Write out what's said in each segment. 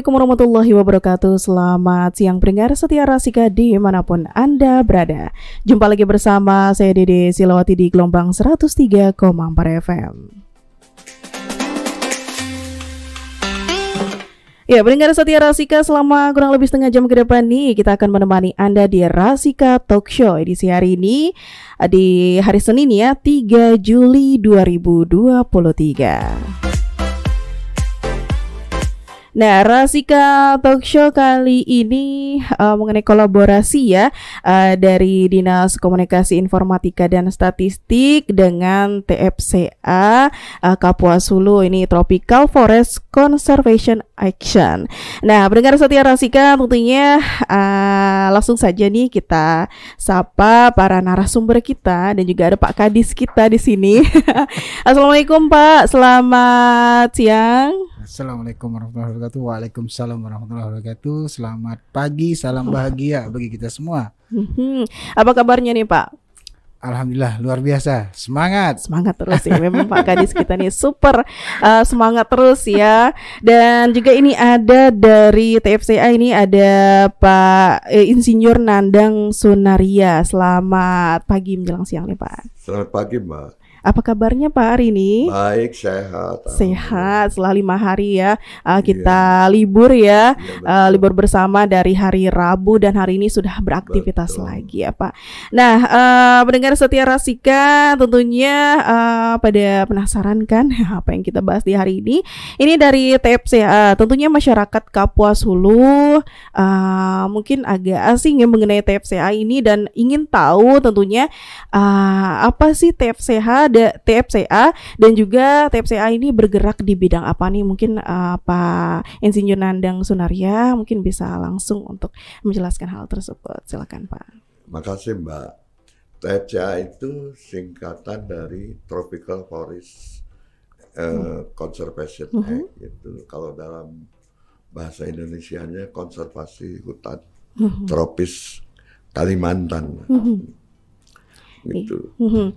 Assalamualaikum warahmatullahi wabarakatuh Selamat siang pendengar setia Rasika dimanapun Anda berada Jumpa lagi bersama saya Dede Silawati di gelombang 103,4 FM Ya, pendengar setia Rasika selama kurang lebih setengah jam ke depan nih kita akan menemani Anda di Rasika Talk Show edisi hari ini di hari Senin ya 3 Juli 2023. Nah, Rasika Talk Show kali ini uh, mengenai kolaborasi ya uh, dari Dinas Komunikasi Informatika dan Statistik dengan TFCA uh, eh, Kapuasulu ini Tropical Forest Conservation action. Nah, pendengar setia Rasika tentunya uh, langsung saja nih kita sapa para narasumber kita dan juga ada Pak Kadis kita di sini. Assalamualaikum Pak, selamat siang. Assalamualaikum warahmatullahi wabarakatuh. Waalaikumsalam warahmatullahi wabarakatuh. Selamat pagi, salam oh. bahagia bagi kita semua. Mhm. Apa kabarnya nih Pak? Alhamdulillah luar biasa. Semangat. Semangat terus ya. Memang Pak Kadis kita nih super uh, semangat terus ya. Dan juga ini ada dari TFCA ini ada Pak eh, Insinyur Nandang Sunaria. Selamat pagi menjelang siang nih Pak. Selamat pagi Mbak. Apa kabarnya Pak hari ini? Baik, sehat. Sehat. Setelah lima hari ya uh, iya. kita iya. libur ya, iya, uh, libur bersama dari hari Rabu dan hari ini sudah beraktivitas betul. lagi ya Pak. Nah, uh, pendengar setia Rasika tentunya uh, pada penasaran kan apa yang kita bahas di hari ini? Ini dari TFC ya. Uh, tentunya masyarakat Kapuas Hulu uh, mungkin agak asing ya mengenai TFCA ini dan ingin tahu tentunya uh, apa sih TFCA ada TFCA dan juga TFCA ini bergerak di bidang apa nih? Mungkin uh, eh, Pak Insinyur Nandang Sunaria mungkin bisa langsung untuk menjelaskan hal tersebut. Silakan Pak. Makasih Mbak. TFCA itu singkatan dari Tropical Forest uh, hmm. Conservation hmm. Act hmm. itu kalau dalam bahasa Indonesia-nya konservasi hutan hmm. tropis Kalimantan. Hmm gitu. Uh,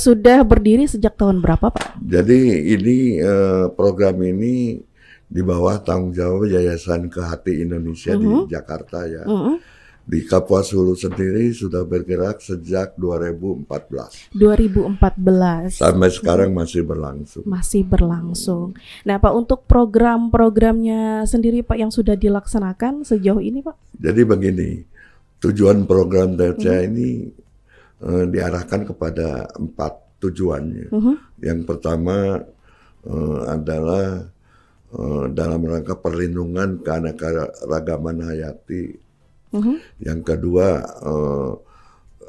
sudah berdiri sejak tahun berapa Pak? Jadi ini uh, program ini di bawah tanggung jawab Yayasan Kehati Indonesia uh-huh. di mm-hmm. Jakarta ya. Uh-huh. Di Kapuas Hulu sendiri sudah bergerak sejak 2014. 2014. Sampai sekarang masih berlangsung. Masih berlangsung. Nah, Pak untuk program-programnya sendiri Pak yang sudah dilaksanakan sejauh ini, Pak? Jadi begini, tujuan program TCA ini uh, diarahkan kepada empat tujuannya. Uh mhm. -huh. Yang pertama uh, adalah uh, dalam rangka perlindungan keanekaragaman hayati. Uh mhm. -huh. Yang kedua uh,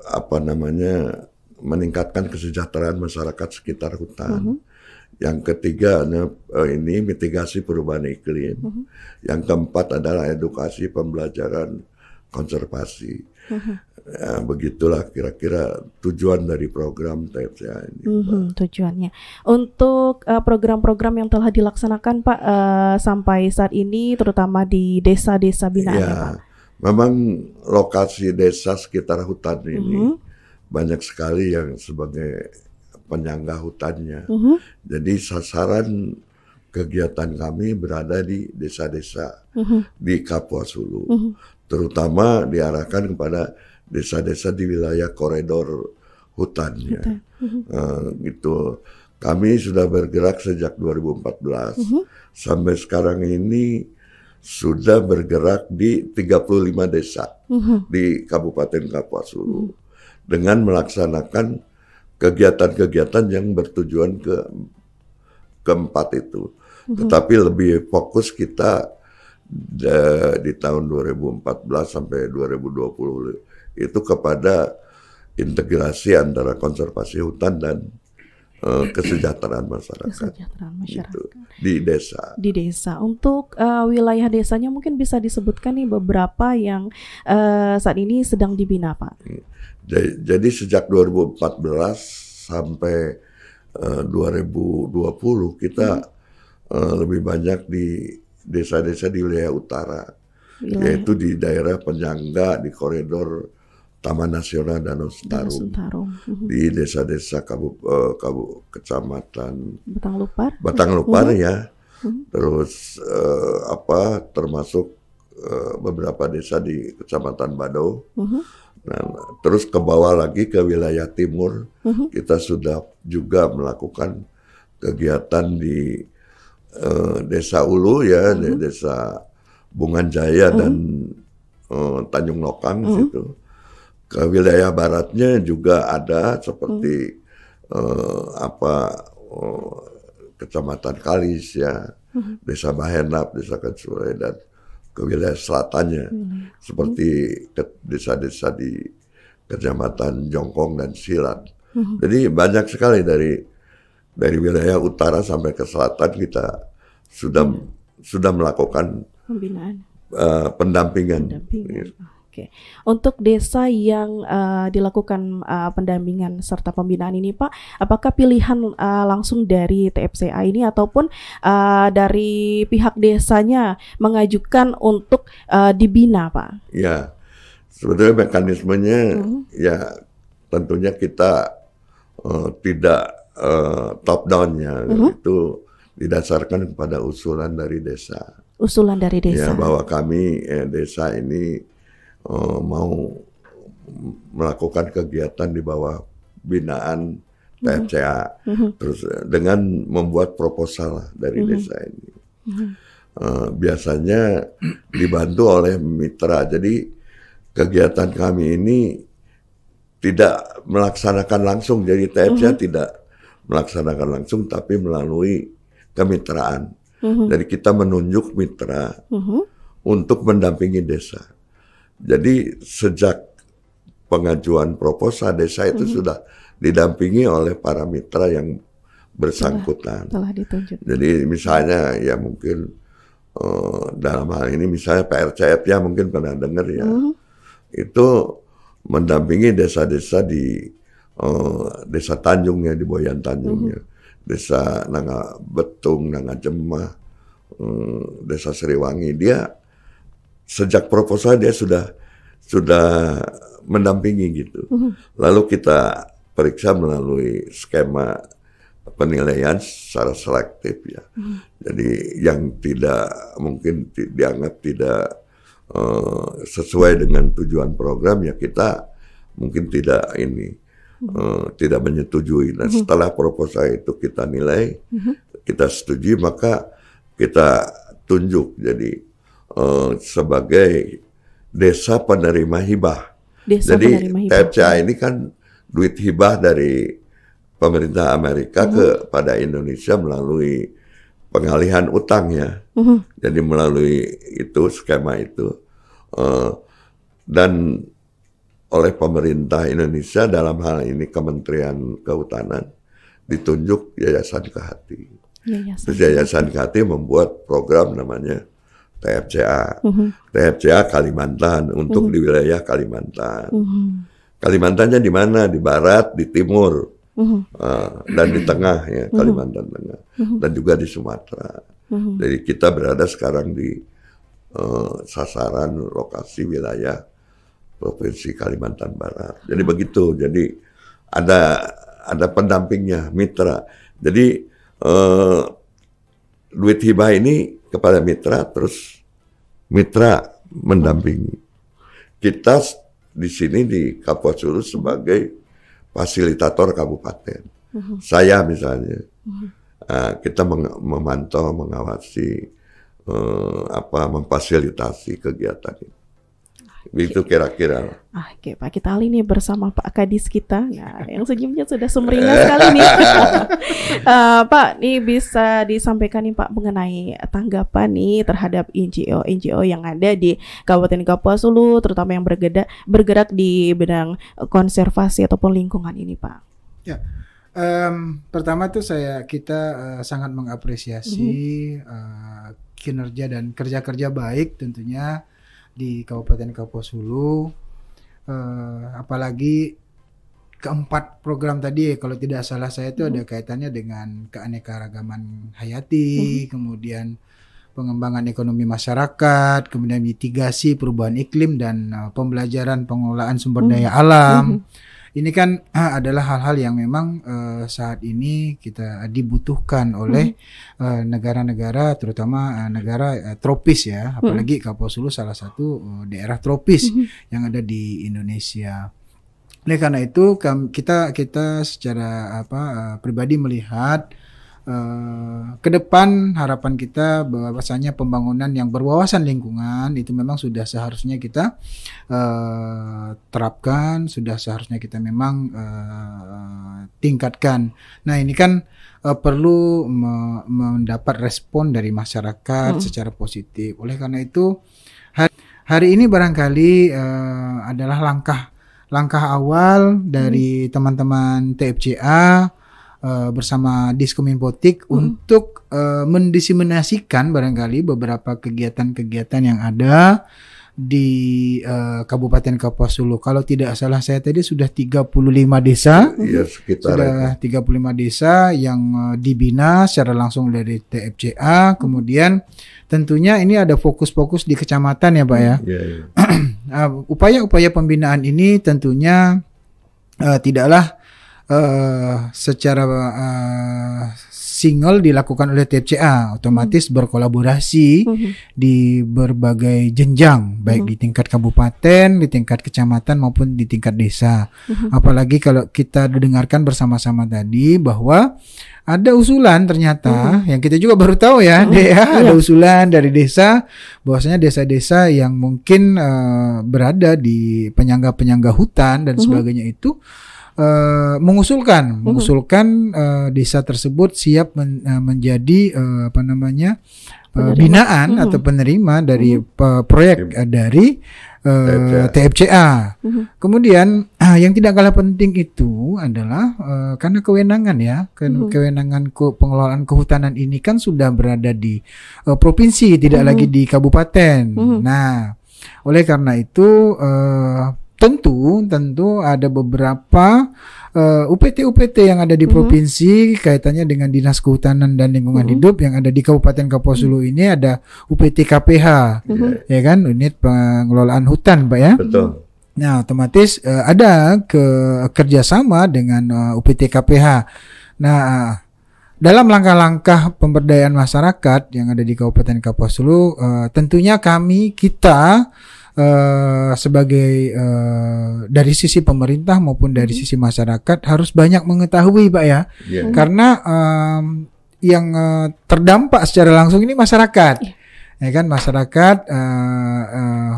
apa namanya meningkatkan kesejahteraan masyarakat sekitar hutan. Uh mhm. -huh. Yang ketiga nah, ini mitigasi perubahan iklim. Uh -huh. Yang keempat adalah edukasi pembelajaran konservasi. Ya, begitulah kira-kira tujuan dari program TPCA ya ini. Mm -hmm, tujuannya untuk eh, program-program uh, yang telah dilaksanakan Pak uh, sampai saat ini, terutama di desa-desa binaan. Ya, ya memang lokasi desa sekitar hutan ini mm -hmm. banyak sekali yang sebagai penyangga hutannya. Mm -hmm. Jadi sasaran kegiatan kami berada di desa-desa mm -hmm. di Kapuasulu. Mm -hmm terutama diarahkan kepada desa-desa di wilayah koridor hutan ya. Uh, gitu. Kami sudah bergerak sejak 2014 uh -huh. sampai sekarang ini sudah bergerak di 35 desa uh mm-hmm. -huh. di Kabupaten Kapuas Hulu uh mm-hmm. -huh. dengan melaksanakan kegiatan-kegiatan yang bertujuan ke keempat itu. Uh -huh. Tetapi lebih fokus kita Eh, di tahun 2014 sampai 2020 itu kepada integrasi antara konservasi hutan dan eh, kesejahteraan masyarakat. Kesejahteraan gitu. masyarakat. Gitu, di desa. Di desa. Untuk uh, wilayah desanya mungkin bisa disebutkan nih beberapa yang uh, saat ini sedang dibina, Pak. Hmm. Jadi, jadi sejak 2014 sampai uh, 2020 kita hmm. uh, lebih banyak di desa-desa di wilayah utara, wilayah. yaitu di daerah penyangga di koridor Taman Nasional Danau Sentarum, Sentarum. Mhm. di desa-desa kabu, uh, kecamatan Batang Lupar, Batang mhm. Lupar ya, mhm. terus uh, apa termasuk uh, beberapa desa di kecamatan Badau. Nah, terus ke bawah lagi ke wilayah timur, uh -huh. kita sudah juga melakukan kegiatan di Eh, desa Ulu ya, mm -hmm. desa Bungan Jaya mm -hmm. dan uh, Tanjung Lokang mm -hmm. situ. Ke wilayah baratnya juga ada seperti mm -hmm. uh, apa uh, kecamatan Kalis ya, mm -hmm. desa Bahenap, desa Kecuali dan ke wilayah selatannya mm -hmm. seperti desa-desa di kecamatan Jongkong dan Silat. Mm -hmm. Jadi banyak sekali dari dari wilayah utara sampai ke selatan kita sudah hmm. sudah melakukan pembinaan uh, pendampingan. pendampingan. Iya. Oke, okay. untuk desa yang uh, dilakukan uh, pendampingan serta pembinaan ini, Pak, apakah pilihan uh, langsung dari TFCA ini ataupun uh, dari pihak desanya mengajukan untuk uh, dibina, Pak? Ya, sebetulnya mekanismenya hmm. ya tentunya kita uh, tidak uh, top downnya uh mm-hmm. -huh. itu didasarkan kepada usulan dari desa. Usulan dari ya, desa. Ya bahwa kami eh, desa ini uh, mau melakukan kegiatan di bawah binaan TFCA, uh -huh. terus eh, dengan membuat proposal dari uh mm-hmm. -huh. desa ini. uh, biasanya dibantu oleh mitra. Jadi kegiatan kami ini tidak melaksanakan langsung. Jadi TFCA uh -huh. tidak melaksanakan langsung tapi melalui kemitraan. Uh mhm. -huh. Jadi kita menunjuk mitra uh mhm. -huh. untuk mendampingi desa. Jadi sejak pengajuan proposal desa itu mm -hmm. sudah didampingi oleh para mitra yang bersangkutan. Telah, telah ditunjuk. Jadi misalnya ya mungkin uh, dalam hal ini misalnya prcf ya mungkin pernah dengar ya. Mm -hmm. Itu mendampingi desa-desa di Eh, desa Tanjungnya di Boyan Tanjungnya, mhm. mm -hmm. desa Nanga Betung, Nanga Jemah, um, desa Seriwangi Dia sejak proposal dia sudah sudah mendampingi gitu. Mm -hmm. Lalu kita periksa melalui skema penilaian secara selektif ya. Mm. Jadi yang tidak mungkin dianggap tidak uh, sesuai dengan tujuan program ya kita mungkin tidak ini uh, tidak menyetujui. Nah, mhm. setelah proposal itu kita nilai, mhm. kita setuju maka kita tunjuk jadi uh, sebagai desa penerima hibah. Desa jadi penerima hibah. TCA ini kan duit hibah dari pemerintah Amerika mhm. ke pada Indonesia melalui pengalihan utang ya. Jadi melalui itu skema itu uh, dan oleh pemerintah Indonesia dalam hal ini Kementerian Kehutanan ditunjuk Yayasan Kehati. Yayasan. Terus Yayasan Kehati membuat program namanya TFCA. Uh mhm. TFCA Kalimantan untuk uh di wilayah Kalimantan. Uh Kalimantannya di mana? Di barat, di timur, uh dan di tengah ya Kalimantan uh Tengah, dan juga di Sumatera. Jadi kita berada sekarang di uh, sasaran lokasi wilayah Provinsi Kalimantan Barat. Jadi begitu. Jadi ada ada pendampingnya, mitra. Jadi eh, duit hibah ini kepada mitra terus mitra mendampingi. Kita di sini di Kapuas Hulu sebagai fasilitator kabupaten. Mhm. Saya misalnya mhm. ah, kita meng memantau, mengawasi, eh, apa, memfasilitasi kegiatan ini. Begitu kira-kira. Ah, oke Pak kita kali ini bersama Pak Kadis kita. Nah, yang senyumnya sudah semeringat sekali nih. uh, Pak, ini bisa disampaikan nih Pak mengenai tanggapan nih terhadap NGO NGO yang ada di Kabupaten Kapuas Hulu, terutama yang bergerak bergerak di bidang konservasi ataupun lingkungan ini, Pak. Ya. Um, pertama tuh saya kita uh, sangat mengapresiasi mm -hmm. uh, kinerja dan kerja-kerja baik tentunya di Kabupaten Kapuas Hulu. Uh, eh, apalagi keempat program tadi ya, kalau tidak salah saya itu hmm. ada kaitannya dengan keanekaragaman hayati, hmm. kemudian pengembangan ekonomi masyarakat, kemudian mitigasi perubahan iklim dan uh, pembelajaran pengelolaan sumber daya hmm. alam. Hmm ini kan ah, adalah hal-hal yang memang uh, saat ini kita ah, dibutuhkan oleh mm-hmm. eh, negara-negara hmm. uh, terutama uh, negara uh, tropis ya mm-hmm. apalagi hmm. Kaposulu salah satu uh, daerah tropis hmm. yang ada di Indonesia. Oleh karena itu kita kita secara apa uh, pribadi melihat Kedepan eh, ke depan harapan kita bahwasanya pembangunan yang berwawasan lingkungan itu memang sudah seharusnya kita uh, terapkan, sudah seharusnya kita memang uh, tingkatkan. Nah ini kan uh, perlu me mendapat respon dari masyarakat hmm. secara positif. Oleh karena itu hari, hari ini barangkali uh, adalah langkah langkah awal dari teman-teman hmm. TFCA Eh, bersama Diskominfotik hmm. untuk uh, mendiseminasikan barangkali beberapa kegiatan-kegiatan yang ada di uh, Kabupaten Kapuasulu. Kalau tidak salah saya tadi sudah 35 desa. Ya, sekitar sudah itu. 35 desa yang uh, dibina secara langsung dari TFCA. Kemudian tentunya ini ada fokus-fokus di kecamatan ya, Pak ya. ya, ya. uh, upaya-upaya pembinaan ini tentunya uh, tidaklah uh, secara uh, single dilakukan oleh TCA otomatis hmm. berkolaborasi hmm. di berbagai jenjang baik hmm. di tingkat kabupaten, di tingkat kecamatan maupun di tingkat desa. Hmm. Apalagi kalau kita dengarkan bersama-sama tadi bahwa ada usulan ternyata hmm. yang kita juga baru tahu ya, ya. hmm. Dea, ya, ada iya. usulan dari desa bahwasanya desa-desa yang mungkin uh, berada di penyangga-penyangga hutan dan hmm. sebagainya itu uh, mengusulkan -huh. mengusulkan uh, desa tersebut siap men, uh, menjadi uh, apa namanya penerima. binaan -huh. atau penerima dari uh -huh. proyek uh, dari uh, TFCA. TFCA. -huh. Kemudian uh, yang tidak kalah penting itu adalah uh, karena kewenangan ya ke -huh. kewenangan ke pengelolaan kehutanan ini kan sudah berada di uh, provinsi tidak -huh. lagi di kabupaten. -huh. Nah oleh karena itu uh, tentu tentu ada beberapa eh, UPT-UPT uh, yang ada di mhm. provinsi mm -hmm. kaitannya dengan Dinas Kehutanan dan Lingkungan mm -hmm. Hidup yang ada di Kabupaten Kaposulu mm -hmm. ini ada UPT KPH mm -hmm. Iya. ya kan unit pengelolaan hutan Pak ya. Betul. Nah, otomatis uh, ada ke kerjasama dengan uh, eh, UPT KPH. Nah, dalam langkah-langkah pemberdayaan masyarakat yang ada di Kabupaten Kaposulu, uh, tentunya kami kita uh, sebagai uh, dari sisi pemerintah maupun dari mm-hmm. sisi masyarakat harus banyak mengetahui pak ya yeah. Mm-hmm. karena um, yang uh, terdampak secara langsung ini masyarakat yeah. ya kan masyarakat uh, uh,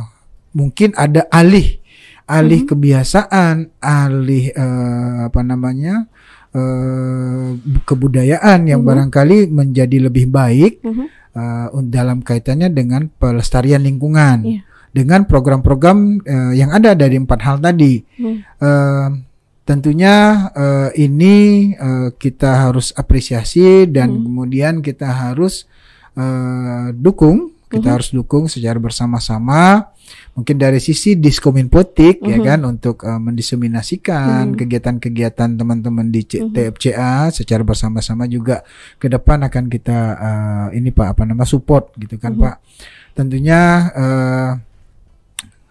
mungkin ada alih alih mm kebiasaan alih uh, apa namanya uh, kebudayaan yang mm barangkali menjadi lebih baik mm uh, dalam kaitannya dengan pelestarian lingkungan yeah dengan program-program uh, yang ada dari empat hal tadi. Hmm. Uh, tentunya uh, ini uh, kita harus apresiasi dan hmm. kemudian kita harus uh, dukung kita hmm. harus dukung secara bersama-sama mungkin dari sisi diskominfotik uh-huh. ya hmm. kan untuk uh, mendiseminasikan uh-huh. kegiatan-kegiatan teman-teman di C TFCA secara bersama-sama juga ke depan akan kita uh, ini Pak apa nama support gitu kan Pak tentunya uh,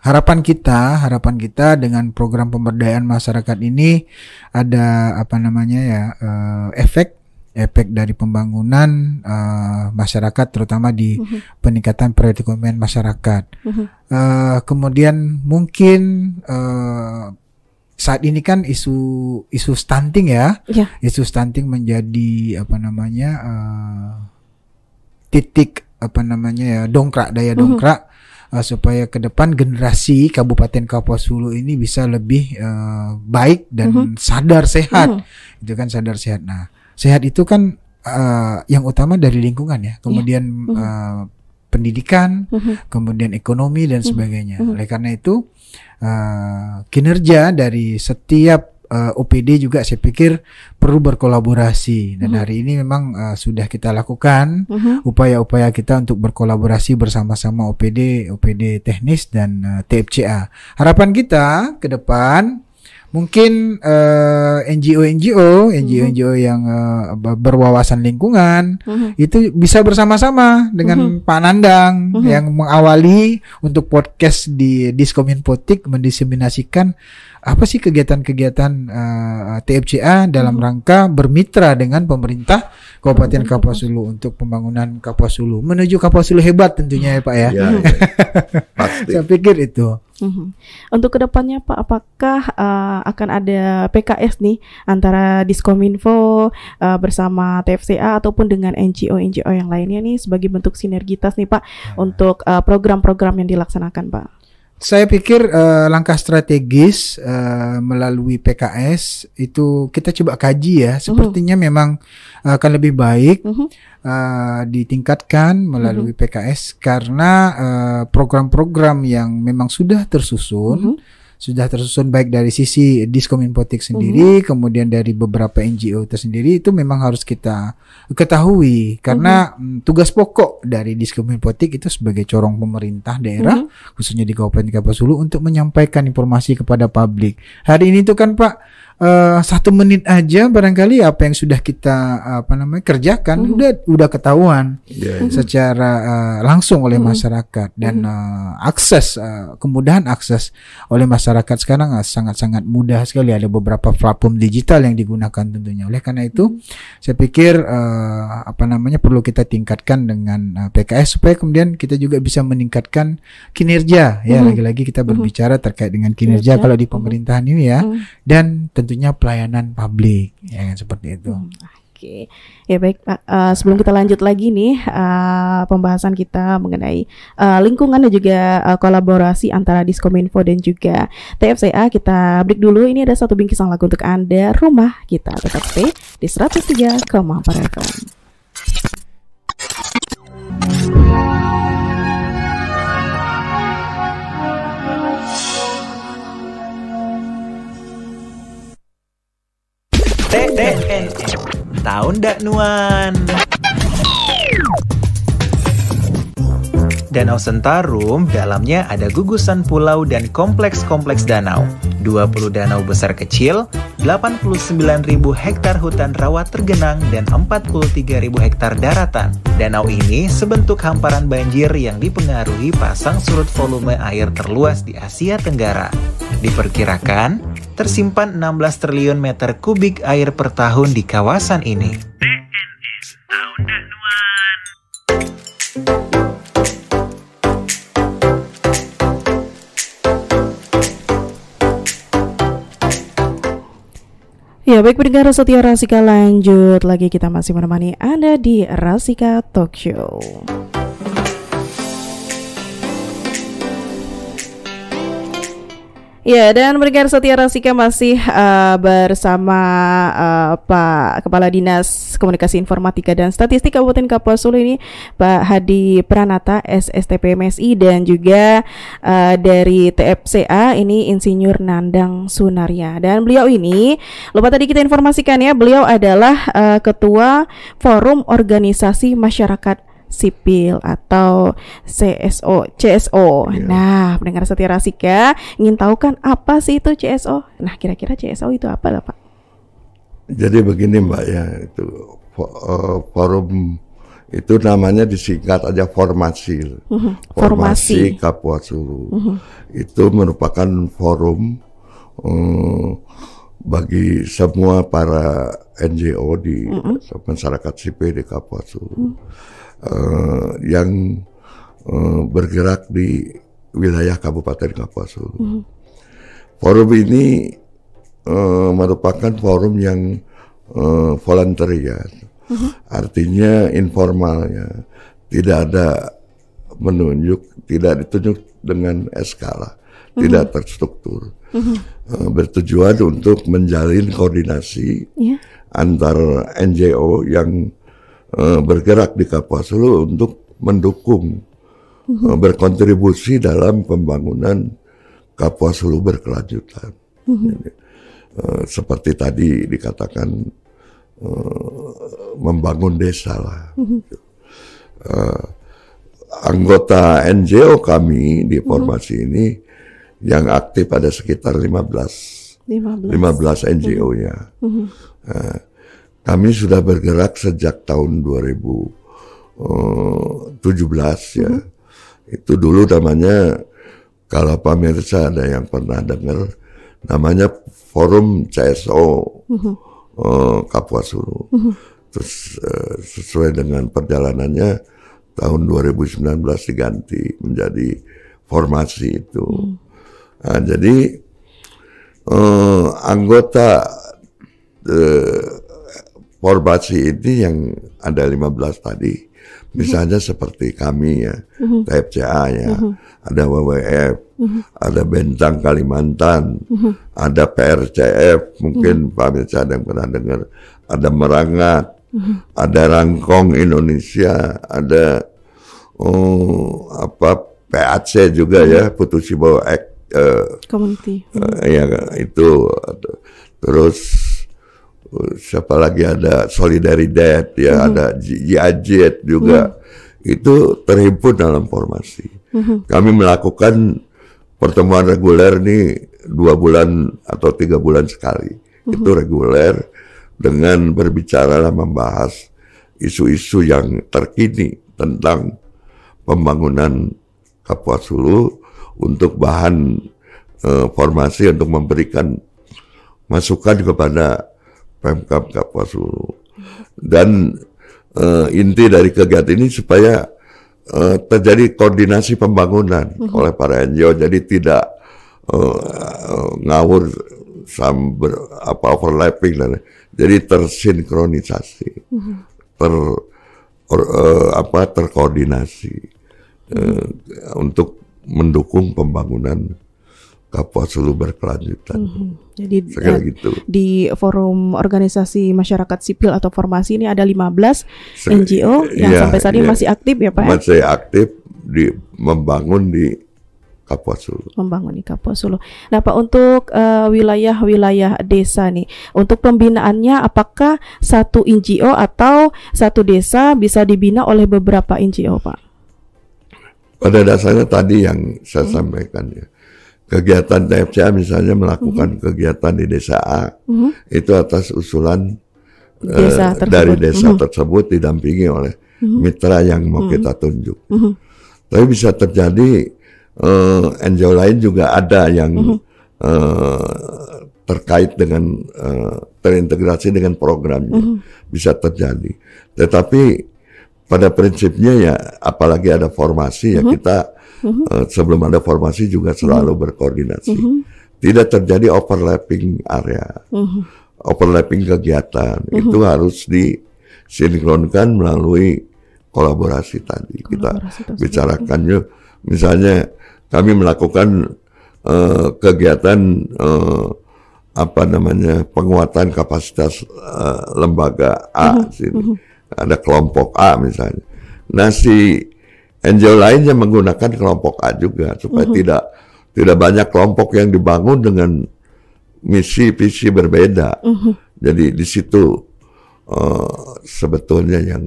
harapan kita, harapan kita dengan program pemberdayaan masyarakat ini ada apa namanya ya uh, efek efek dari pembangunan uh, masyarakat terutama di uh-huh. peningkatan perekonomian masyarakat. Uh-huh. Uh, kemudian mungkin uh, saat ini kan isu isu stunting ya, yeah. isu stunting menjadi apa namanya uh, titik apa namanya ya dongkrak daya mhm. dongkrak. Uh-huh uh, supaya ke depan generasi Kabupaten Kapuas Hulu ini bisa lebih uh, baik dan mm -hmm. sadar sehat. Mm -hmm. Itu kan sadar sehat. Nah, sehat itu kan uh, yang utama dari lingkungan ya. Iya. Kemudian yeah. Mhm. mm -hmm. uh, pendidikan, mm -hmm. kemudian ekonomi dan mhm. sebagainya. Mm -hmm. Oleh karena itu uh, kinerja dari setiap uh, eh, OPD juga saya pikir perlu berkolaborasi dan mm -hmm. hari ini memang uh, sudah kita lakukan mhm. upaya-upaya mm -hmm. kita untuk berkolaborasi bersama-sama OPD, OPD teknis dan uh, eh, TFCA. Harapan kita ke depan mungkin uh, NGO NGO NGO mhm. NGO yang uh, berwawasan lingkungan -hmm. itu bisa bersama-sama dengan -hmm. Pak Nandang -hmm. yang mengawali untuk podcast di Diskominfotik mendiseminasikan apa sih kegiatan-kegiatan uh, eh, TFCA dalam hmm. rangka bermitra dengan pemerintah Kabupaten hmm. Kapuas Hulu untuk pembangunan Kapuas Hulu menuju Kapuas Hulu hebat tentunya ya Pak ya. ya, ya. Pasti. Saya pikir itu. Hmm. Untuk kedepannya Pak, apakah uh, akan ada PKS nih antara Diskominfo uh, eh, bersama TFCA ataupun dengan NGO-NGO yang lainnya nih sebagai bentuk sinergitas nih Pak nah. untuk program-program uh, yang dilaksanakan Pak? Saya pikir uh, langkah strategis uh, melalui PKS itu kita coba kaji ya. Mhm. Sepertinya uhum. memang akan lebih baik uh, ditingkatkan melalui uhum. PKS karena program-program uh, yang memang sudah tersusun. Uhum sudah tersusun baik dari sisi diskominfotik sendiri, mm-hmm. kemudian dari beberapa NGO tersendiri itu memang harus kita ketahui karena mm-hmm. tugas pokok dari diskominfotik itu sebagai corong pemerintah daerah mm-hmm. khususnya di Kabupaten Kapasulu untuk menyampaikan informasi kepada publik. Hari ini itu kan Pak uh, satu menit aja barangkali apa yang sudah kita apa namanya kerjakan mm -hmm. udah udah ketahuan yeah, yeah. secara uh, langsung oleh mm -hmm. masyarakat dan mm -hmm. uh, akses uh, kemudahan akses oleh masyarakat sekarang sangat-sangat mudah sekali ada beberapa platform digital yang digunakan tentunya oleh karena itu mm -hmm. saya pikir uh, apa namanya perlu kita tingkatkan dengan uh, PKS supaya kemudian kita juga bisa meningkatkan kinerja ya mm-hmm. lagi-lagi kita mm-hmm. berbicara mm -hmm. terkait dengan kinerja kalau di mm-hmm. pemerintahan mm -hmm. ini ya mm -hmm. dan tentunya pelayanan publik yang kan, seperti itu. Hmm, oke, okay. ya baik Pak. Uh, sebelum kita lanjut lagi nih uh, pembahasan kita mengenai uh, lingkungan dan juga uh, kolaborasi antara Diskominfo dan juga TFCA. Kita break dulu. Ini ada satu bingkisan lagu untuk Anda, Rumah Kita. Tetap stay di 103,4 FM. Tahu Tahun Nuan. Danau Sentarum, dalamnya ada gugusan pulau dan kompleks-kompleks danau. 20 danau besar kecil, 89.000 hektar hutan rawa tergenang dan 43.000 hektar daratan. Danau ini sebentuk hamparan banjir yang dipengaruhi pasang surut volume air terluas di Asia Tenggara. Diperkirakan, tersimpan 16 triliun meter kubik air per tahun di kawasan ini. Ya baik pendengar setia Rasika lanjut lagi kita masih menemani Anda di Rasika Tokyo. Show. Ya, dan berikan setia Rasika masih uh, bersama uh, Pak Kepala Dinas Komunikasi Informatika dan Statistik Kabupaten Kapuas Hulu ini, Pak Hadi Pranata SSTP MSI dan juga uh, dari TFCA ini Insinyur Nandang Sunarya. Dan beliau ini, lupa tadi kita informasikan ya, beliau adalah uh, Ketua Forum Organisasi Masyarakat sipil atau CSO, CSO. Yeah. Nah, pendengar setia Rasika ingin tahu kan apa sih itu CSO? Nah, kira-kira CSO itu apa lah, Pak? Jadi begini, Mbak ya, itu eh, forum itu namanya disingkat aja formasi. Uh-huh. Formasi, formasi Kapuas Uh-huh. Mm-hmm. Itu merupakan forum um, bagi semua para NGO di uh-huh. masyarakat sipil di Kapuas Hulu. Uh-huh mm uh, yang uh, bergerak di wilayah Kabupaten Kapuasulu. Mm -hmm. Forum ini uh, merupakan forum yang uh, voluntary ya, mm -hmm. artinya informalnya, tidak ada menunjuk, tidak ditunjuk dengan eskala, mm -hmm. tidak mhm. terstruktur, mm -hmm. bertujuan untuk menjalin koordinasi yeah. antar NGO yang Eh, bergerak di Kapuasulu untuk mendukung uh, berkontribusi dalam pembangunan Kapuasulu berkelanjutan. Mhm. Jadi, uh, seperti tadi dikatakan uh, membangun desa lah. Uh, anggota NGO kami di formasi ini yang aktif ada sekitar 15 15, 15 NGO nya Uh, kami sudah bergerak sejak tahun 2017 eh, ya. Mhm. Itu dulu namanya kalau pemirsa ada yang pernah dengar namanya Forum CSO hmm. Hulu. Eh, Kapuasulu. Hmm. Terus eh, sesuai dengan perjalanannya tahun 2019 diganti menjadi formasi itu. Hmm. Nah, jadi uh, anggota uh, formasi ini yang ada 15 tadi, misalnya -hmm. seperti kami ya, -hmm. TFCA ya, -hmm. ada WWF, -hmm. ada Bentang Kalimantan, -hmm. ada PRCF, mungkin -hmm. Pak Mirza ada yang pernah dengar, ada Merangat, -hmm. ada Rangkong Indonesia, ada oh apa PAC juga -hmm. ya, Putus Sibawa eh, Community. -hmm. eh, ya itu. Terus siapa lagi ada solidaridad ya mm-hmm. ada Jajet juga mm-hmm. itu terhimpun dalam formasi. Mm-hmm. Kami melakukan pertemuan reguler nih dua bulan atau tiga bulan sekali mm-hmm. itu reguler dengan berbicara dan membahas isu-isu yang terkini tentang pembangunan Kapuas Sulu untuk bahan eh, formasi untuk memberikan masukan kepada Pemkap Kapuasulu. Dan uh, inti dari kegiatan ini supaya uh, terjadi koordinasi pembangunan uh mhm. -huh. oleh para NGO. Jadi tidak uh, ngawur sambil apa overlapping dan jadi tersinkronisasi, uh mhm. -huh. ter or, uh, apa terkoordinasi uh, untuk mendukung pembangunan Kapuas Hulu berkelanjutan. Mm -hmm. Jadi Sekali uh, gitu. di forum organisasi masyarakat sipil atau formasi ini ada 15 Se NGO yang ya, sampai saat ini ya. masih aktif ya Pak? Ya? Masih aktif di membangun di Kapuas Sulu. Membangun di Kapuas Sulu. Nah Pak untuk eh, wilayah-wilayah uh, desa nih, untuk pembinaannya apakah satu NGO atau satu desa bisa dibina oleh beberapa NGO Pak? Pada dasarnya tadi yang saya hmm. sampaikan ya, kegiatan TFCA misalnya mhm. melakukan mm -hmm. kegiatan di desa A mm -hmm. itu atas usulan eh, desa uh, dari desa mm -hmm. tersebut didampingi oleh mm -hmm. mitra yang mau mm -hmm. kita tunjuk. Mm -hmm. Tapi bisa terjadi uh, eh, NGO lain juga ada yang mm -hmm. uh, terkait dengan uh, terintegrasi dengan programnya mm -hmm. bisa terjadi. Tetapi pada prinsipnya ya apalagi ada formasi ya mm -hmm. kita uh sebelum ada formasi juga selalu uh-huh. berkoordinasi. Uh-huh. Tidak terjadi overlapping area, uh-huh. overlapping kegiatan uh-huh. itu harus disinkronkan melalui kolaborasi tadi. Kolaborasi Kita tersebut. bicarakannya, misalnya kami melakukan uh, kegiatan uh, apa namanya penguatan kapasitas uh, lembaga A uh-huh. sini uh-huh. ada kelompok A misalnya. Nah si NGO lainnya menggunakan kelompok A juga supaya mm-hmm. tidak tidak banyak kelompok yang dibangun dengan misi visi berbeda. Mm-hmm. Jadi di situ uh, sebetulnya yang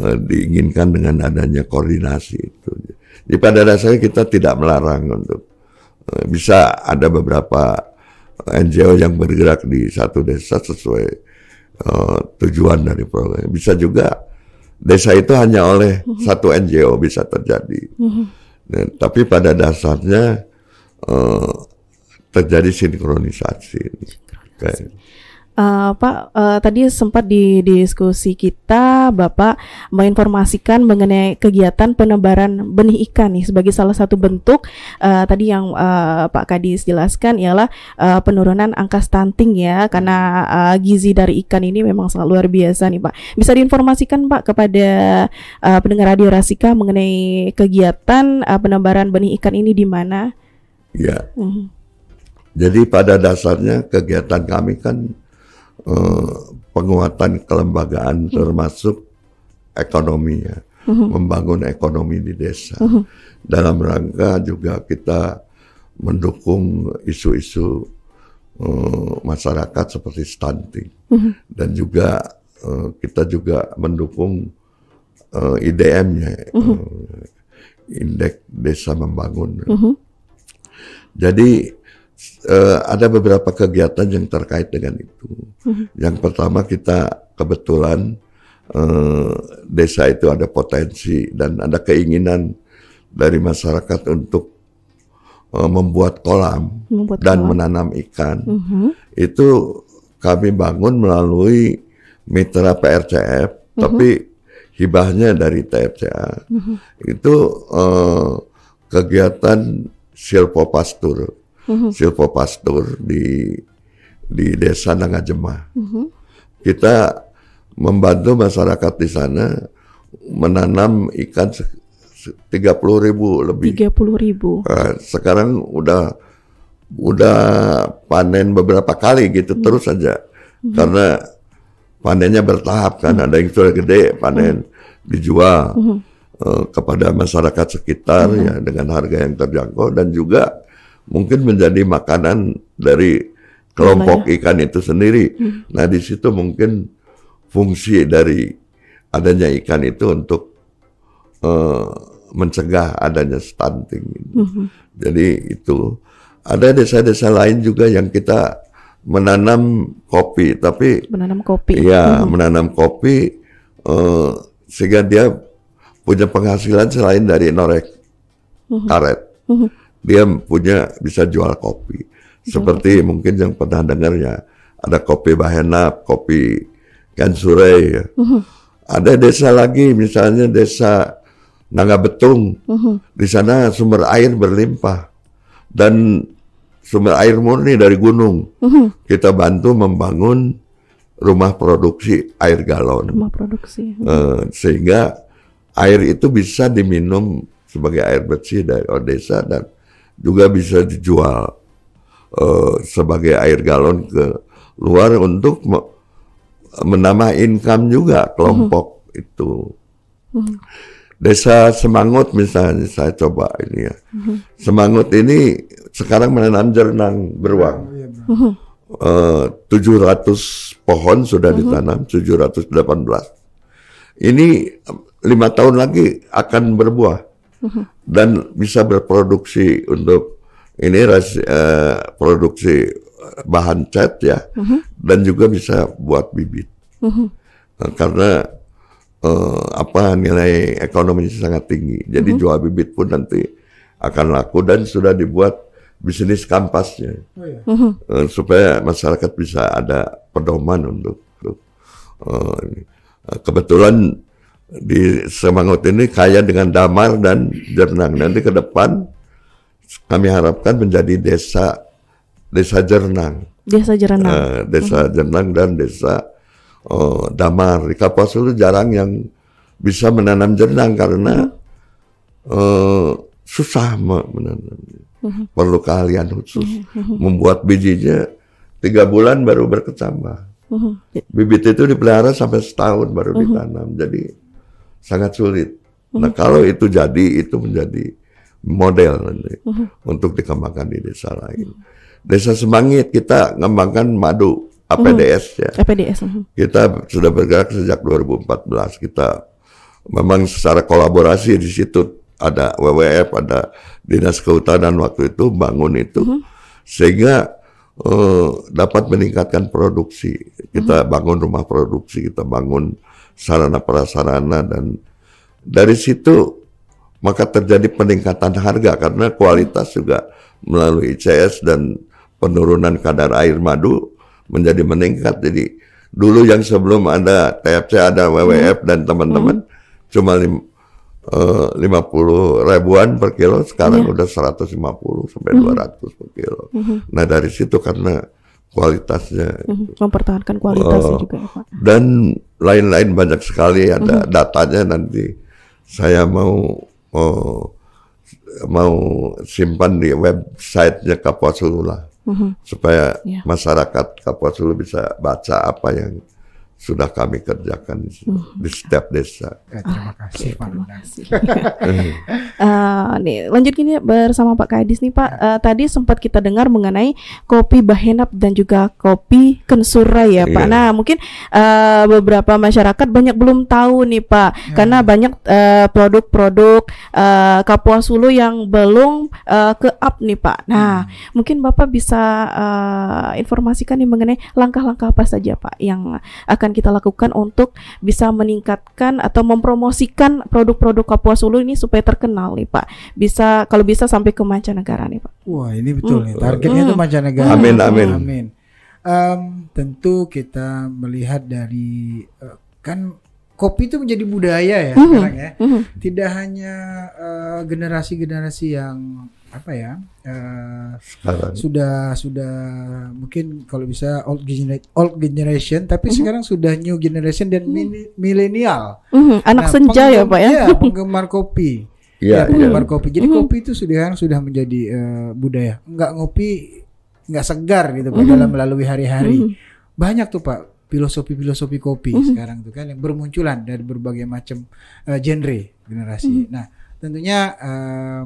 uh, diinginkan dengan adanya koordinasi itu. Jadi pada dasarnya kita tidak melarang untuk uh, bisa ada beberapa NGO yang bergerak di satu desa sesuai uh, tujuan dari program. Bisa juga desa itu hanya oleh satu NGO bisa terjadi. Nah, tapi pada dasarnya uh, terjadi sinkronisasi. sinkronisasi. Okay. Uh, eh, Pak, uh, eh, tadi sempat di, diskusi kita, Bapak menginformasikan mengenai kegiatan penebaran benih ikan nih sebagai salah satu bentuk uh, tadi yang uh, Pak Kadis jelaskan ialah uh, penurunan angka stunting ya karena uh, gizi dari ikan ini memang sangat luar biasa nih Pak. Bisa diinformasikan Pak kepada uh, pendengar Radio Rasika mengenai kegiatan uh, penebaran benih ikan ini di mana? Ya. Uh mhm. -huh. Jadi pada dasarnya kegiatan kami kan eh, penguatan kelembagaan termasuk ekonominya, hmm. membangun ekonomi di desa. Hmm. Dalam rangka juga kita mendukung isu-isu eh, masyarakat seperti stunting hmm. dan juga eh, kita juga mendukung eh, IDM-nya, mhm. eh, indeks desa membangun. Mhm. Jadi uh, ada beberapa kegiatan yang terkait dengan itu. Mm-hmm. Yang pertama kita kebetulan uh, desa itu ada potensi dan ada keinginan dari masyarakat untuk uh, membuat kolam membuat dan kolam. menanam ikan. Uh mm-hmm. -huh. Itu kami bangun melalui mitra PRCF, uh mm-hmm. -huh. tapi hibahnya dari TFCA. Uh -huh. Itu uh, kegiatan silvopastur mm-hmm. Silpo Pastur di di desa Nangajema. Mm-hmm. Kita membantu masyarakat di sana menanam ikan tiga puluh ribu lebih. Tiga puluh ribu. Nah, sekarang udah udah panen beberapa kali gitu mm-hmm. terus saja mm-hmm. karena panennya bertahap kan mm-hmm. ada yang sudah gede panen mm-hmm. dijual. Mm-hmm eh, kepada masyarakat sekitar mm -hmm. ya dengan harga yang terjangkau dan juga mungkin menjadi makanan dari kelompok ikan itu sendiri. Hmm. Nah, di situ mungkin fungsi dari adanya ikan itu untuk uh, mencegah adanya stunting. Hmm. Jadi itu ada desa-desa lain juga yang kita menanam kopi, tapi menanam kopi. Ya, hmm. menanam kopi uh, sehingga dia punya penghasilan selain dari norek hmm. karet. Hmm dia punya bisa jual kopi. Seperti hmm. mungkin yang pernah dengarnya ada kopi Bahenap, kopi Gansurei. Ya. Hmm. Ada desa lagi misalnya desa Naga Betung. Hmm. Di sana sumber air berlimpah dan sumber air murni dari gunung. Hmm. Kita bantu membangun rumah produksi air galon. Rumah produksi. Hmm. sehingga air itu bisa diminum sebagai air bersih dari oh, desa dan juga bisa dijual uh, sebagai air galon ke luar untuk menambah income juga kelompok mm-hmm. itu. Mm-hmm. Desa Semangut misalnya saya coba ini ya. Mm-hmm. Semangut ini sekarang menanam jernang beruang. Oh, iya, mm-hmm. Eh, uh, 700 pohon sudah mm-hmm. ditanam, mm-hmm. 718. Ini lima tahun lagi akan berbuah dan bisa berproduksi untuk ini uh, produksi bahan cat ya uh-huh. dan juga bisa buat bibit uh-huh. nah, karena uh, apa nilai ekonominya sangat tinggi jadi uh-huh. jual bibit pun nanti akan laku dan sudah dibuat bisnis kampasnya uh-huh. uh, supaya masyarakat bisa ada pedoman untuk, untuk uh, kebetulan di Semangut ini kaya dengan Damar dan Jernang. Nanti ke depan kami harapkan menjadi desa desa Jernang. Desa Jernang. Uh, desa uh-huh. Jernang dan desa uh, Damar. Di Kapuas itu jarang yang bisa menanam jernang karena uh, susah menanamnya. huh hmm. Perlu keahlian khusus. Uh-huh. Membuat bijinya tiga bulan baru berkecambah. Bibit itu dipelihara sampai setahun baru ditanam. Jadi sangat sulit. Hmm. Nah kalau itu jadi itu menjadi model nanti hmm. untuk dikembangkan di desa lain. Hmm. Desa Semangit kita ngembangkan madu APDS ya. APDS. Kita sudah bergerak sejak 2014. Kita memang secara kolaborasi di situ ada WWF, ada Dinas Kehutanan waktu itu bangun itu sehingga uh, dapat meningkatkan produksi. Kita bangun rumah produksi, kita bangun sarana prasarana dan dari situ maka terjadi peningkatan harga karena kualitas juga melalui ICS dan penurunan kadar air madu menjadi meningkat. Jadi dulu yang sebelum ada TFC ada WWF hmm. dan teman-teman hmm. cuma lim, eh, uh, 50 ribuan per kilo sekarang yeah. udah 150 sampai hmm. 200 per kilo. Hmm. Nah, dari situ karena kualitasnya hmm. mempertahankan kualitasnya uh, juga ya, Pak. Dan lain-lain banyak sekali ada mhm. datanya nanti saya mau oh, mau simpan di websitenya Kapolres lah mm-hmm. supaya yeah. masyarakat Kapolres bisa baca apa yang sudah kami kerjakan di, mhm. di setiap desa. Ya, terima kasih Pak terima kasih. uh, nih, lanjut gini bersama Pak Kadis nih Pak. Uh, tadi sempat kita dengar mengenai kopi Bahenap dan juga kopi Kensura ya Pak. Yeah. Nah mungkin uh, beberapa masyarakat banyak belum tahu nih Pak, yeah. karena banyak produk-produk uh, uh, yang belum uh, ke up nih Pak. Nah hmm. mungkin Bapak bisa uh, informasikan nih mengenai langkah-langkah apa saja Pak yang akan akan kita lakukan untuk bisa meningkatkan atau mempromosikan produk-produk Kapuas Hulu ini supaya terkenal nih Pak. Bisa kalau bisa sampai ke mancanegara nih Pak. Wah ini betul mm. nih targetnya mm. mancanegara. Amin amin. Amin. Um, tentu kita melihat dari uh, kan kopi itu menjadi budaya ya mm sekarang ya. Mm Tidak hanya eh, generasi-generasi uh, generasi -generasi yang apa ya uh, sudah sudah mungkin kalau bisa old generation old generation tapi mm -hmm. sekarang sudah new generation dan mm. milenial mm -hmm. anak nah, senja ya pak ya, iya, penggemar kopi iya, ya, ya penggemar ya. kopi jadi mm -hmm. kopi itu sudah sudah menjadi uh, budaya nggak ngopi nggak segar gitu pak mm -hmm. dalam mhm. melalui hari-hari mm -hmm. banyak tuh pak filosofi-filosofi kopi mm -hmm. sekarang tuh kan yang bermunculan dari berbagai macam uh, genre generasi. Mm -hmm. Nah, tentunya uh,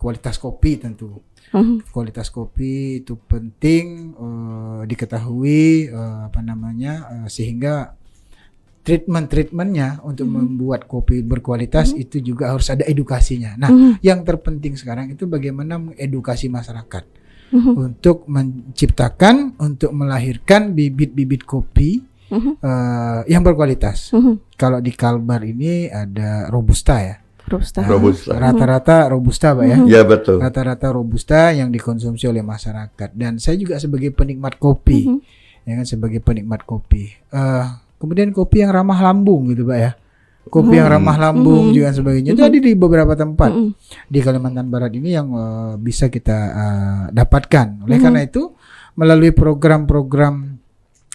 kualitas kopi tentu. Hmm. Kualitas kopi itu penting uh, diketahui uh, apa namanya uh, sehingga treatment-treatmentnya untuk hmm. membuat kopi berkualitas hmm. itu juga harus ada edukasinya. Nah, yang terpenting sekarang itu bagaimana mengedukasi masyarakat untuk menciptakan, untuk melahirkan bibit-bibit kopi uh, yang berkualitas. Uh -huh. Kalau di Kalbar ini ada robusta ya. Robusta. Robusta. Rata-rata robusta, Pak ya. Iya, betul. Rata-rata robusta yang dikonsumsi oleh masyarakat. Dan saya juga sebagai penikmat kopi. Mhm. Ya kan sebagai penikmat kopi. Uh, kemudian kopi yang ramah lambung gitu, Pak ya. Kopi yang mhm. ramah lambung mhm. juga sebagainya. Itu ada di beberapa tempat di Kalimantan Barat ini yang uh, bisa kita uh, dapatkan. Oleh karena itu melalui program-program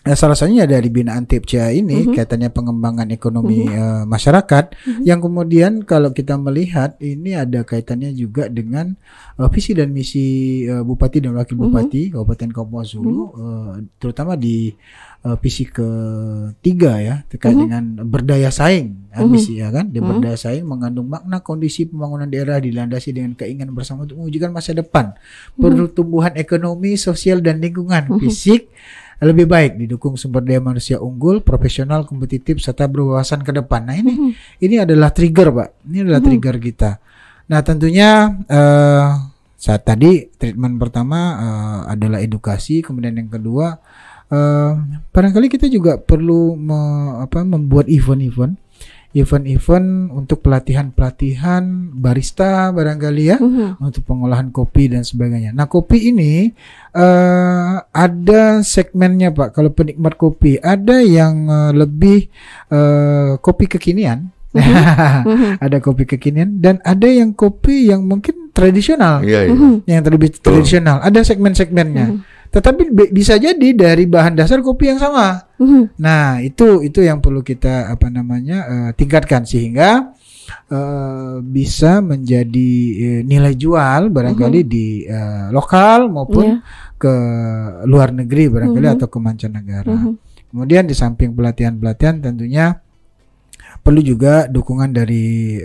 Nah, salah satunya dari binaan TIPCA ya ini mm -hmm. kaitannya pengembangan ekonomi mm -hmm. uh, masyarakat mm -hmm. yang kemudian kalau kita melihat ini ada kaitannya juga dengan uh, visi dan misi uh, bupati dan wakil mhm. bupati mm -hmm. Kabupaten Kompos Hulu mm -hmm. uh, terutama di uh, visi ketiga ya terkait mm -hmm. dengan berdaya saing ambisi kan, mhm. mm -hmm. ya kan di mhm. berdaya saing mengandung makna kondisi pembangunan daerah dilandasi dengan keinginan bersama untuk mewujudkan masa depan mm -hmm. pertumbuhan ekonomi sosial dan lingkungan mm -hmm. fisik lebih baik didukung sumber daya manusia unggul, profesional, kompetitif serta berwawasan ke depan. Nah, ini mm -hmm. ini adalah trigger, Pak. Ini adalah mm -hmm. trigger kita. Nah, tentunya uh, saat tadi treatment pertama uh, adalah edukasi, kemudian yang kedua uh, barangkali kita juga perlu me, apa membuat event-event event-event untuk pelatihan-pelatihan barista barangkali ya uh untuk pengolahan kopi dan sebagainya. Nah, kopi ini uh, ada segmennya Pak. Kalau penikmat kopi ada yang uh, lebih uh, kopi kekinian. Mm-hmm. Mm-hmm. ada kopi kekinian dan ada yang kopi yang mungkin tradisional. Yeah, iya. yeah. Yang terlebih tradisional. Ada segmen-segmennya. uh tetapi bisa jadi dari bahan dasar kopi yang sama. Mm-hmm. Nah, itu itu yang perlu kita apa namanya uh, tingkatkan sehingga uh, bisa menjadi uh, nilai jual barangkali mm-hmm. di uh, lokal maupun yeah. ke luar negeri barangkali mm-hmm. atau ke mancanegara. Mm-hmm. Kemudian di samping pelatihan-pelatihan tentunya perlu juga dukungan dari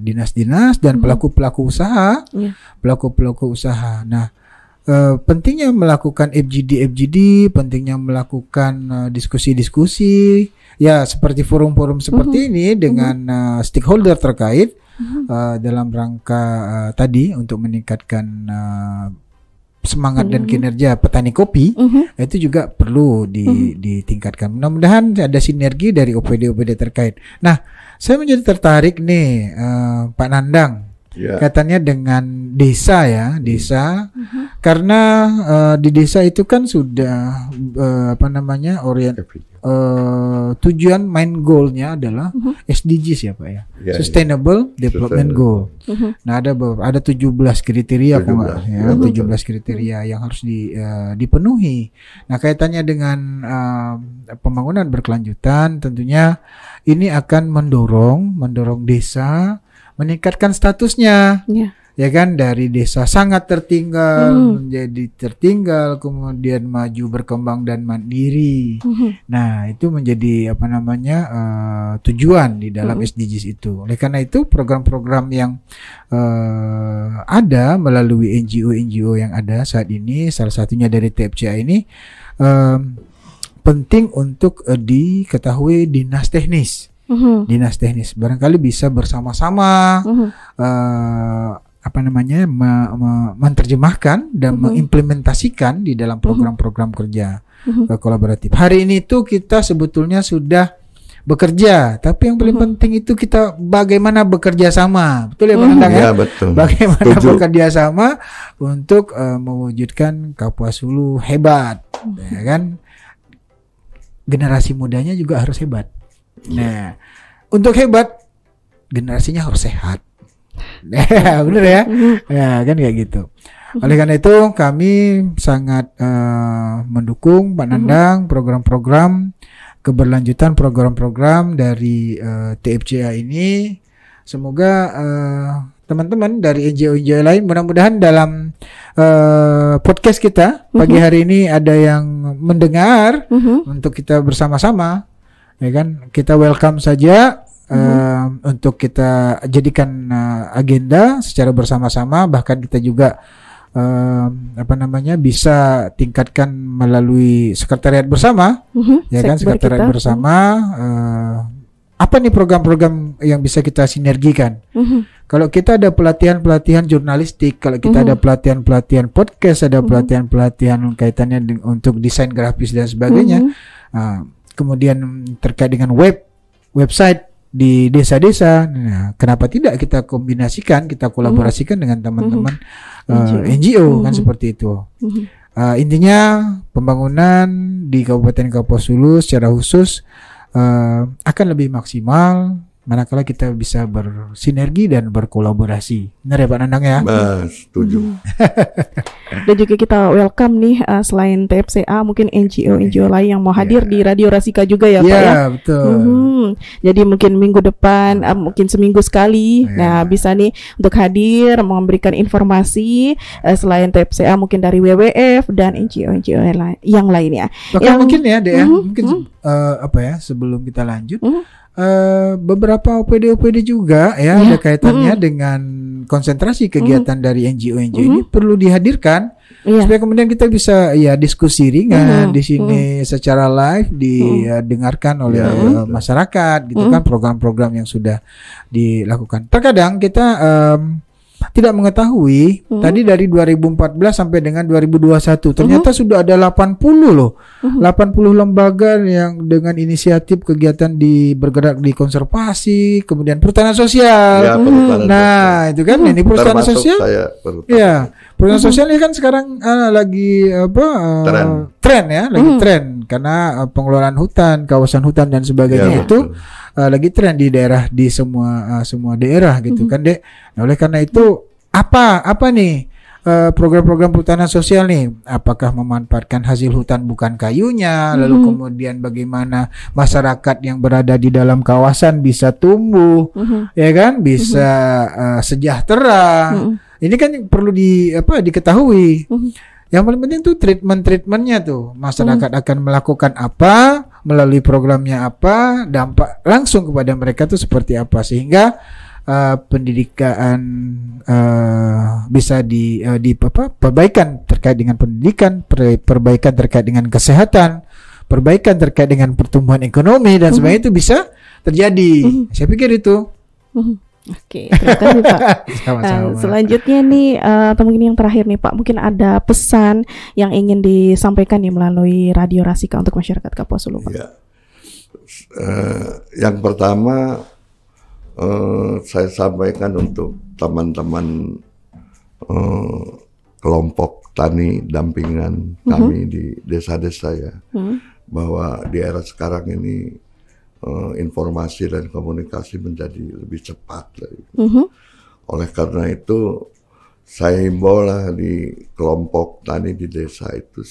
dinas-dinas uh, dan mhm. pelaku-pelaku usaha, iya. pelaku-pelaku yeah. usaha. Nah, Uh, pentingnya melakukan FGD FGD, pentingnya melakukan diskusi eh, diskusi-diskusi ya seperti forum-forum seperti uh mhm. -huh. ini mhm. dengan uh, eh, -huh. uh stakeholder terkait uh, -huh. uh, dalam rangka uh, tadi untuk meningkatkan uh, semangat mm -hmm. dan mhm. kinerja petani kopi mm -hmm. itu juga perlu di, mm -hmm. ditingkatkan. Mudah-mudahan ada sinergi dari OPD-OPD terkait. Nah, saya menjadi tertarik nih uh, Pak Nandang yeah. katanya dengan desa ya, desa mm -hmm karena uh, di desa itu kan sudah uh, apa namanya orient uh, tujuan main goalnya adalah uh -huh. SDGs ya pak ya yeah, ya. Sustainable yeah. Development Sustainable. Goal. Uh mhm. -huh. Nah ada ada 17 kriteria 17. kok ya uh ya, -huh. Mhm. kriteria yang harus di, uh, dipenuhi. Nah kaitannya dengan uh, pembangunan berkelanjutan tentunya ini akan mendorong mendorong desa meningkatkan statusnya. Yeah ya kan dari desa sangat tertinggal mm. menjadi tertinggal kemudian maju berkembang dan mandiri hmm. nah itu menjadi apa namanya uh, tujuan di dalam hmm. SDGs itu oleh karena itu program-program yang uh, ada melalui NGO-NGO yang ada saat ini salah satunya dari TFCA ini uh, penting untuk uh, diketahui dinas teknis Uhum. dinas teknis barangkali bisa bersama-sama uh, apa namanya me, me, menerjemahkan dan uh-huh. mengimplementasikan di dalam mhm. program-program kerja uh-huh. kolaboratif. Hari ini itu kita sebetulnya sudah bekerja, tapi yang paling uh-huh. penting itu kita bagaimana bekerja sama, betul ya Bang uh-huh. Ya, iya, betul. Bagaimana Setuju. bekerja sama untuk uh, mewujudkan Kapuas sulu hebat, uh-huh. ya kan? Generasi mudanya juga harus hebat. Iya. Nah, untuk hebat generasinya harus sehat. Bener ya? Ya kan kayak gitu. Oleh karena itu kami sangat uh, mendukung Pak mhm. Nandang program-program keberlanjutan program-program dari uh, eh, TFCA ini. Semoga teman eh, teman-teman dari NGO-NGO lain mudah-mudahan dalam uh, podcast kita pagi mhm. hari ini ada yang mendengar uh mhm. -huh. untuk kita bersama-sama ya kan kita welcome saja mm-hmm. untuk kita jadikan uh, agenda secara bersama-sama bahkan kita juga uh, apa namanya bisa tingkatkan melalui sekretariat bersama mm-hmm. ya kan sekretariat kita. bersama uh, apa nih program-program yang bisa kita sinergikan mm-hmm. kalau kita ada pelatihan-pelatihan jurnalistik kalau kita mm-hmm. ada pelatihan-pelatihan podcast ada mm-hmm. pelatihan-pelatihan kaitannya untuk desain grafis dan sebagainya mm-hmm. uh, kemudian terkait dengan web website di desa-desa. Nah, kenapa tidak kita kombinasikan, kita kolaborasikan hmm. dengan teman-teman hmm. uh, eh, NGO hmm. kan mm-hmm. seperti itu. Hmm. Uh, intinya pembangunan di Kabupaten Kapuas Hulu secara khusus uh, akan lebih maksimal manakala kita bisa bersinergi dan berkolaborasi. Benar ya Pak Nandang ya? setuju. dan juga kita welcome nih uh, selain TFCA mungkin NGO-NGO lain yang mau hadir yeah. di Radio Rasika juga ya yeah, Pak iya, ya? Iya, betul. Hmm, jadi mungkin minggu depan, uh, mungkin seminggu sekali. Yeah. Nah, bisa nih untuk hadir memberikan informasi uh, selain TFCA mungkin dari WWF dan NGO-NGO yang lainnya. Bahkan yang, mungkin ya, Dea, ya, mm, mungkin uh, apa ya sebelum kita lanjut mm, uh, beberapa OPD-OPD juga ya, ya. ada mm-hmm. kaitannya -hmm. dengan konsentrasi kegiatan -hmm. dari NGO-NGO -hmm. ini mm-hmm. perlu dihadirkan yeah. supaya kemudian kita bisa ya diskusi ringan -hmm. di sini -hmm. secara live didengarkan mm-hmm. ya, oleh -hmm. masyarakat gitu -hmm. kan program-program yang sudah dilakukan. Terkadang kita um, tidak mengetahui hmm. tadi dari 2014 sampai dengan 2021 ternyata hmm. sudah ada 80 loh. Hmm. 80 lembaga yang dengan inisiatif kegiatan di bergerak di konservasi, kemudian perhutanan sosial. Ya, perhutanan hmm. Nah, itu kan hmm. ini perhutanan Termasuk sosial. Saya Ya. Perusahaan mm-hmm. sosial ini kan sekarang uh, lagi apa uh, tren. tren ya, lagi mm. tren karena uh, pengelolaan hutan, kawasan hutan dan sebagainya yeah, itu uh, lagi tren di daerah di semua uh, semua daerah gitu mm-hmm. kan, Dek. Nah, oleh karena itu apa apa nih program-program perhutanan sosial nih apakah memanfaatkan hasil hutan bukan kayunya hmm. lalu mm-hmm. kemudian bagaimana masyarakat yang berada di dalam kawasan bisa tumbuh hmm. ya kan bisa hmm. uh, sejahtera hmm ini kan perlu di apa diketahui. Mm. Yang paling penting tuh treatment-treatmentnya tuh. Masyarakat mm. akan melakukan apa, melalui programnya apa, dampak langsung kepada mereka tuh seperti apa sehingga uh, pendidikan uh, bisa di uh, di apa perbaikan terkait dengan pendidikan per, perbaikan terkait dengan kesehatan perbaikan terkait dengan pertumbuhan ekonomi dan mm -hmm. itu bisa terjadi mm -hmm. saya pikir itu mm -hmm. Oke, terima kasih Pak. Sama -sama. Uh, selanjutnya nih, uh, mungkin yang terakhir nih Pak, mungkin ada pesan yang ingin disampaikan nih melalui Radio Rasika untuk masyarakat Kapuas Pak. Ya. Uh, yang pertama uh, saya sampaikan untuk teman-teman uh, kelompok tani dampingan mhm. kami uh -huh. di desa-desa ya, uh mhm. -huh. bahwa di era sekarang ini Eh, informasi dan komunikasi menjadi lebih cepat. Mm -hmm. Oleh karena itu, saya himbau di kelompok tani di desa itu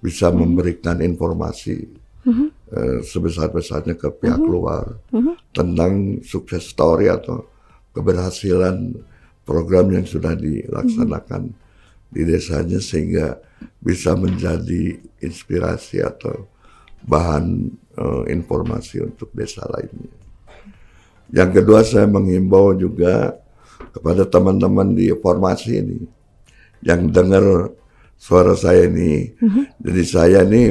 bisa mm-hmm. memberikan informasi mm -hmm. uh, sebesar-besarnya ke pihak mm -hmm. luar mm -hmm. tentang sukses story atau keberhasilan program yang sudah dilaksanakan mm -hmm. di desanya sehingga bisa menjadi inspirasi atau bahan uh, informasi untuk desa lainnya. Yang kedua saya menghimbau juga kepada teman-teman di formasi ini yang dengar suara saya ini. Mm -hmm. Jadi saya ini,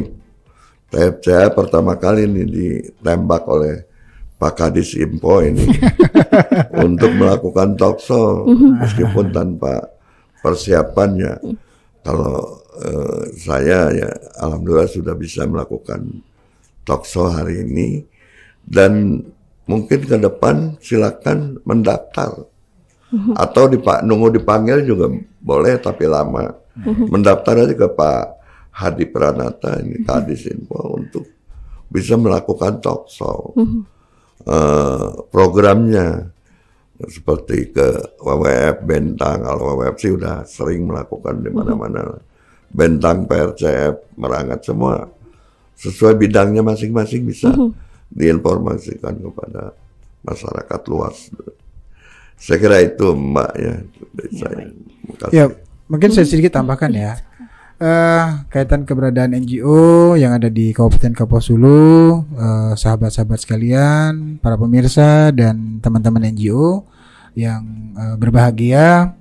saya, pertama kali ini ditembak oleh Pak Kadis Impo ini untuk melakukan mm-hmm. meskipun tanpa persiapannya. Mhm. Kalau uh, saya ya alhamdulillah sudah bisa melakukan talkshow hari ini dan mungkin ke depan silakan mendaftar mhm. atau dipak nunggu dipanggil juga boleh tapi lama mhm. mendaftar aja ke Pak Hadi Pranata ini tadi mhm. Info untuk bisa melakukan talkshow uh, programnya seperti ke WWF Bentang kalau WWF sih udah sering melakukan di mana-mana Bentang PRCF merangkat semua sesuai bidangnya masing-masing bisa uh-huh. diinformasikan kepada masyarakat luas. Saya kira itu Mbak ya dari iya, saya. Ya, mungkin saya mhm. sedikit tambahkan ya. Uh, kaitan keberadaan NGO yang ada di Kabupaten Kapuas Hulu, uh, eh, sahabat-sahabat sekalian, para pemirsa dan teman-teman NGO yang uh, berbahagia,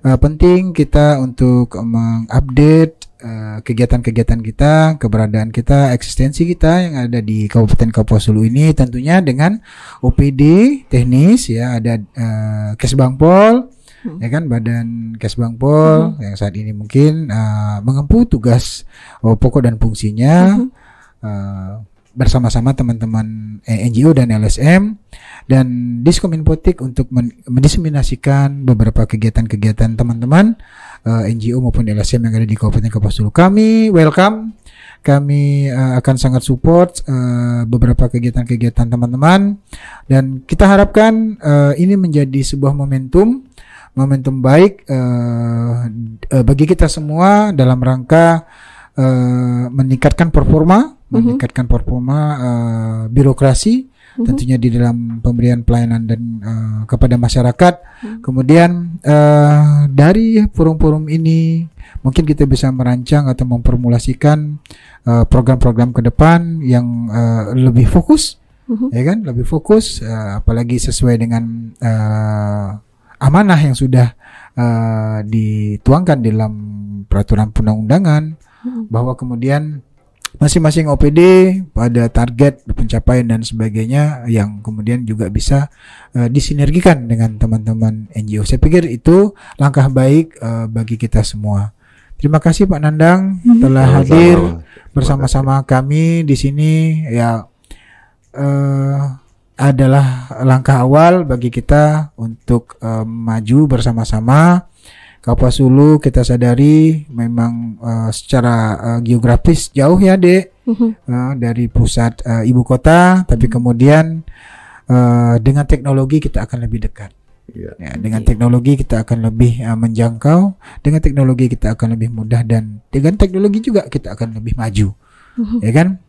uh, penting kita untuk mengupdate Eh, kegiatan-kegiatan kita, keberadaan kita, eksistensi kita yang ada di Kabupaten Kapuasulu ini tentunya dengan OPD teknis ya ada uh, eh, Kesbangpol hmm. ya kan Badan Kesbangpol hmm. yang saat ini mungkin uh, mengempu tugas uh, pokok dan fungsinya hmm bersama-sama teman-teman eh, NGO dan LSM dan Diskominfotik untuk mendiseminasikan beberapa kegiatan-kegiatan teman-teman uh, eh, NGO maupun LSM yang ada di Kabupaten Kapuas Kami welcome, kami uh, akan sangat support uh, beberapa kegiatan-kegiatan teman-teman dan kita harapkan uh, ini menjadi sebuah momentum momentum baik uh, bagi kita semua dalam rangka uh, meningkatkan performa meningkatkan mhm. performa uh, birokrasi mm-hmm. tentunya di dalam pemberian pelayanan dan uh, kepada masyarakat. Mm-hmm. Kemudian uh, dari forum-forum ini mungkin kita bisa merancang atau memformulasikan uh, program-program ke depan yang uh, lebih fokus, mm-hmm. ya kan, lebih fokus, uh, apalagi sesuai dengan uh, amanah yang sudah uh, dituangkan dalam peraturan perundang-undangan hmm bahwa kemudian masing-masing OPD pada target pencapaian dan sebagainya yang kemudian juga bisa uh, disinergikan dengan teman-teman NGO. Saya pikir itu langkah baik uh, bagi kita semua. Terima kasih Pak Nandang hmm. telah hadir bersama-sama kami di sini ya uh, adalah langkah awal bagi kita untuk uh, maju bersama-sama Kapuas Hulu kita sadari memang uh, secara uh, geografis jauh ya dek uh dari pusat uh, ibu kota, tapi mm-hmm. kemudian uh, dengan teknologi kita akan lebih dekat. Iya. Ya, dengan iya. teknologi kita akan lebih uh, menjangkau, dengan teknologi kita akan lebih mudah dan dengan teknologi juga kita akan lebih maju, uh ya kan?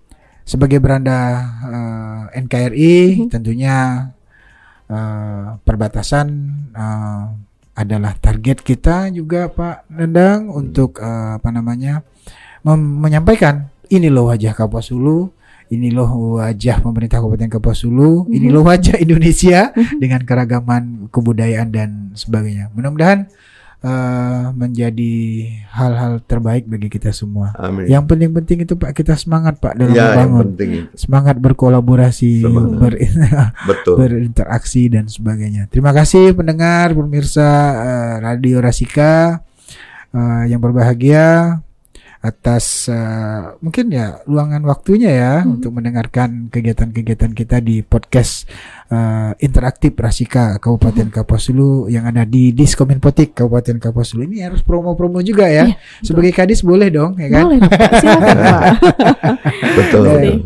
Sebagai beranda uh, NKRI uh tentunya uh, perbatasan uh, adalah target kita juga Pak Nendang untuk uh, apa namanya menyampaikan ini loh wajah Kapuas Hulu ini loh wajah pemerintah Kabupaten Kapuas Hulu, ini mhm. loh wajah Indonesia mhm. dengan keragaman kebudayaan dan sebagainya. Mudah-mudahan Eh, menjadi hal-hal terbaik bagi kita semua. Amin. Yang penting-penting itu Pak kita semangat Pak dalam ya, membangun. Semangat berkolaborasi, Ber Betul. berinteraksi dan sebagainya. Terima kasih pendengar pemirsa uh, Radio Rasika uh, yang berbahagia atas uh, mungkin ya luangan waktunya ya hmm. untuk mendengarkan kegiatan-kegiatan kita di podcast uh, interaktif Rasika Kabupaten hmm. Kapuasulu yang ada di Diskominpotik Kabupaten Kapuasulu ini harus promo-promo juga ya. ya Sebagai betul. kadis boleh dong ya kan? Boleh. Silakan Pak. betul. Dek.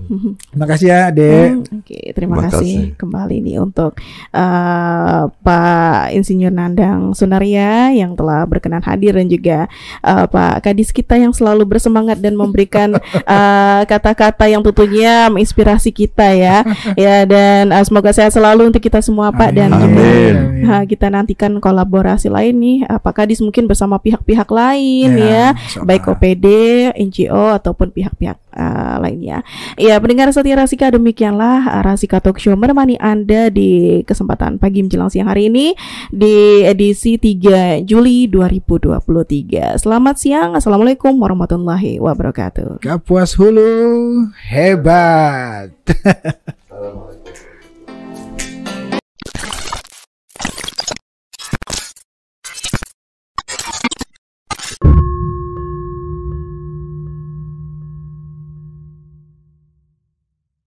Terima kasih ya, Dek. Hmm, Oke, okay. terima, terima kasih. kasih kembali nih untuk uh, Pak Insinyur Nandang Sunaria yang telah berkenan hadir dan juga uh, Pak Kadis kita yang selalu selalu bersemangat dan memberikan eh, kata-kata uh, yang tentunya menginspirasi kita ya. Ya dan uh, semoga sehat selalu untuk kita semua Pak dan Amin. Kita, uh, kita nantikan kolaborasi lain nih. Apakah dis mungkin bersama pihak-pihak lain ya, ya baik OPD, NGO ataupun pihak-pihak uh, lainnya. Ya pendengar setia Rasika demikianlah Rasika Talk Show menemani Anda di kesempatan pagi menjelang siang hari ini di edisi 3 Juli 2023. Selamat siang. Assalamualaikum warahmatullahi warahmatullahi wabarakatuh. Kapuas hulu hebat.